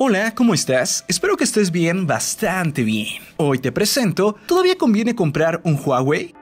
Hola, ¿cómo estás? Espero que estés bien, bastante bien. Hoy te presento, ¿todavía conviene comprar un Huawei?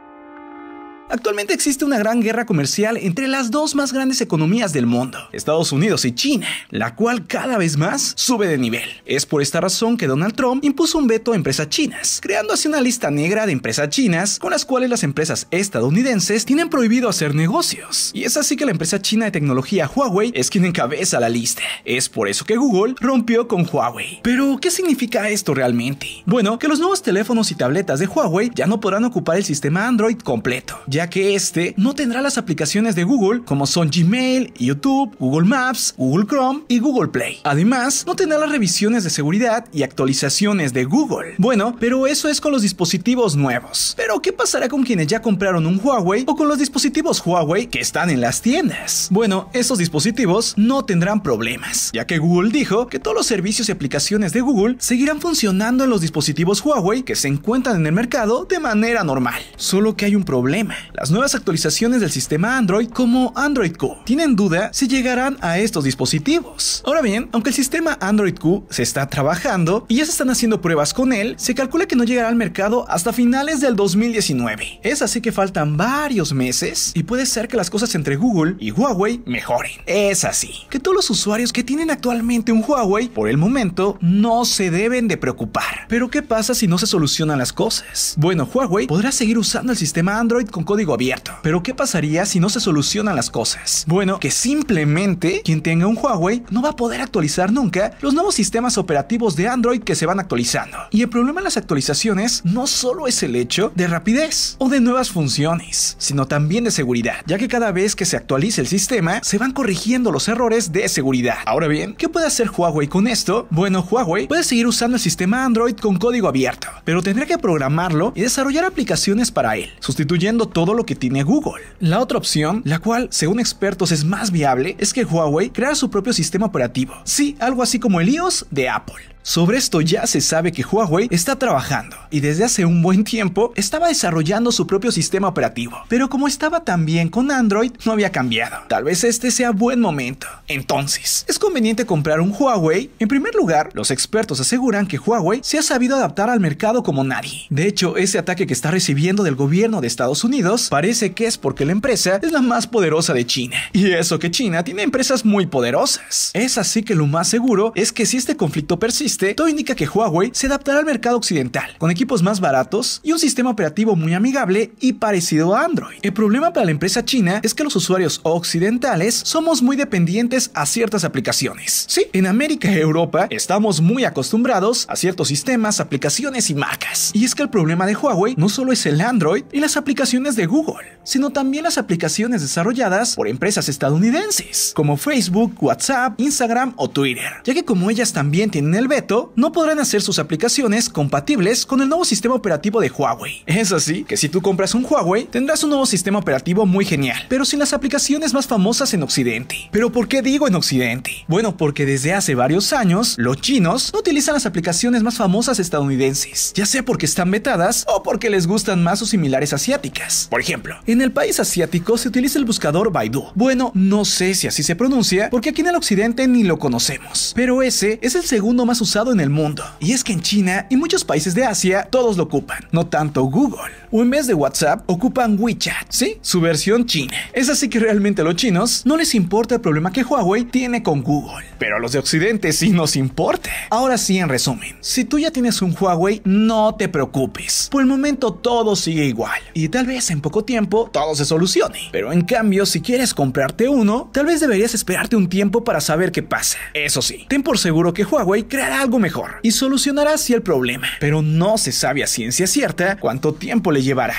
Actualmente existe una gran guerra comercial entre las dos más grandes economías del mundo, Estados Unidos y China, la cual cada vez más sube de nivel. Es por esta razón que Donald Trump impuso un veto a empresas chinas, creando así una lista negra de empresas chinas con las cuales las empresas estadounidenses tienen prohibido hacer negocios. Y es así que la empresa china de tecnología Huawei es quien encabeza la lista. Es por eso que Google rompió con Huawei. Pero, ¿qué significa esto realmente? Bueno, que los nuevos teléfonos y tabletas de Huawei ya no podrán ocupar el sistema Android completo ya que este no tendrá las aplicaciones de Google como son Gmail, YouTube, Google Maps, Google Chrome y Google Play. Además, no tendrá las revisiones de seguridad y actualizaciones de Google. Bueno, pero eso es con los dispositivos nuevos. Pero, ¿qué pasará con quienes ya compraron un Huawei o con los dispositivos Huawei que están en las tiendas? Bueno, esos dispositivos no tendrán problemas, ya que Google dijo que todos los servicios y aplicaciones de Google seguirán funcionando en los dispositivos Huawei que se encuentran en el mercado de manera normal. Solo que hay un problema las nuevas actualizaciones del sistema Android como Android Q. Tienen duda si llegarán a estos dispositivos. Ahora bien, aunque el sistema Android Q se está trabajando y ya se están haciendo pruebas con él, se calcula que no llegará al mercado hasta finales del 2019. Es así que faltan varios meses y puede ser que las cosas entre Google y Huawei mejoren. Es así que todos los usuarios que tienen actualmente un Huawei por el momento no se deben de preocupar. Pero ¿qué pasa si no se solucionan las cosas? Bueno, Huawei podrá seguir usando el sistema Android con código abierto. Pero ¿qué pasaría si no se solucionan las cosas? Bueno, que simplemente quien tenga un Huawei no va a poder actualizar nunca los nuevos sistemas operativos de Android que se van actualizando. Y el problema de las actualizaciones no solo es el hecho de rapidez o de nuevas funciones, sino también de seguridad, ya que cada vez que se actualice el sistema se van corrigiendo los errores de seguridad. Ahora bien, ¿qué puede hacer Huawei con esto? Bueno, Huawei puede seguir usando el sistema Android con código abierto, pero tendrá que programarlo y desarrollar aplicaciones para él, sustituyendo todo todo lo que tiene Google. La otra opción, la cual según expertos es más viable, es que Huawei crea su propio sistema operativo. Sí, algo así como el iOS de Apple. Sobre esto ya se sabe que Huawei está trabajando y desde hace un buen tiempo estaba desarrollando su propio sistema operativo, pero como estaba tan bien con Android no había cambiado. Tal vez este sea buen momento. Entonces, ¿es conveniente comprar un Huawei? En primer lugar, los expertos aseguran que Huawei se ha sabido adaptar al mercado como nadie. De hecho, ese ataque que está recibiendo del gobierno de Estados Unidos parece que es porque la empresa es la más poderosa de China. Y eso que China tiene empresas muy poderosas. Es así que lo más seguro es que si este conflicto persiste, todo indica que Huawei se adaptará al mercado occidental, con equipos más baratos y un sistema operativo muy amigable y parecido a Android. El problema para la empresa china es que los usuarios occidentales somos muy dependientes a ciertas aplicaciones. Sí, en América y Europa estamos muy acostumbrados a ciertos sistemas, aplicaciones y marcas. Y es que el problema de Huawei no solo es el Android y las aplicaciones de Google, sino también las aplicaciones desarrolladas por empresas estadounidenses, como Facebook, WhatsApp, Instagram o Twitter, ya que como ellas también tienen el beta, no podrán hacer sus aplicaciones compatibles con el nuevo sistema operativo de Huawei. Es así que si tú compras un Huawei, tendrás un nuevo sistema operativo muy genial, pero sin las aplicaciones más famosas en Occidente. ¿Pero por qué digo en Occidente? Bueno, porque desde hace varios años, los chinos no utilizan las aplicaciones más famosas estadounidenses, ya sea porque están vetadas o porque les gustan más sus similares asiáticas. Por ejemplo, en el país asiático se utiliza el buscador Baidu. Bueno, no sé si así se pronuncia, porque aquí en el occidente ni lo conocemos, pero ese es el segundo más usado en el mundo. Y es que en China y muchos países de Asia todos lo ocupan, no tanto Google. o en vez de WhatsApp ocupan WeChat, ¿sí? Su versión china. Es así que realmente a los chinos no les importa el problema que Huawei tiene con Google. Pero a los de Occidente sí nos importa. Ahora sí, en resumen, si tú ya tienes un Huawei, no te preocupes. Por el momento todo sigue igual. Y tal vez en poco tiempo todo se solucione. Pero en cambio, si quieres comprarte uno, tal vez deberías esperarte un tiempo para saber qué pasa. Eso sí, ten por seguro que Huawei creará algo mejor y solucionará así el problema, pero no se sabe a ciencia cierta cuánto tiempo le llevará.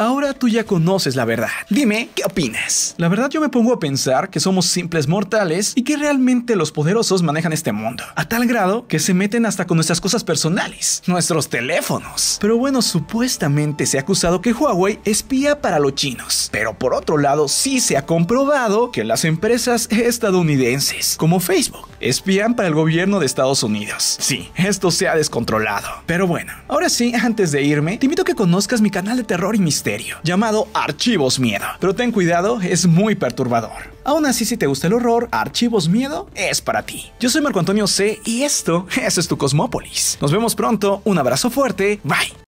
Ahora tú ya conoces la verdad. Dime, ¿qué opinas? La verdad yo me pongo a pensar que somos simples mortales y que realmente los poderosos manejan este mundo, a tal grado que se meten hasta con nuestras cosas personales, nuestros teléfonos. Pero bueno, supuestamente se ha acusado que Huawei espía para los chinos, pero por otro lado sí se ha comprobado que las empresas estadounidenses, como Facebook, espían para el gobierno de Estados Unidos. Sí, esto se ha descontrolado. Pero bueno, ahora sí, antes de irme, te invito a que conozcas mi canal de terror y misterio llamado Archivos Miedo. Pero ten cuidado, es muy perturbador. Aún así, si te gusta el horror, Archivos Miedo es para ti. Yo soy Marco Antonio C y esto, es tu Cosmópolis. Nos vemos pronto, un abrazo fuerte, bye.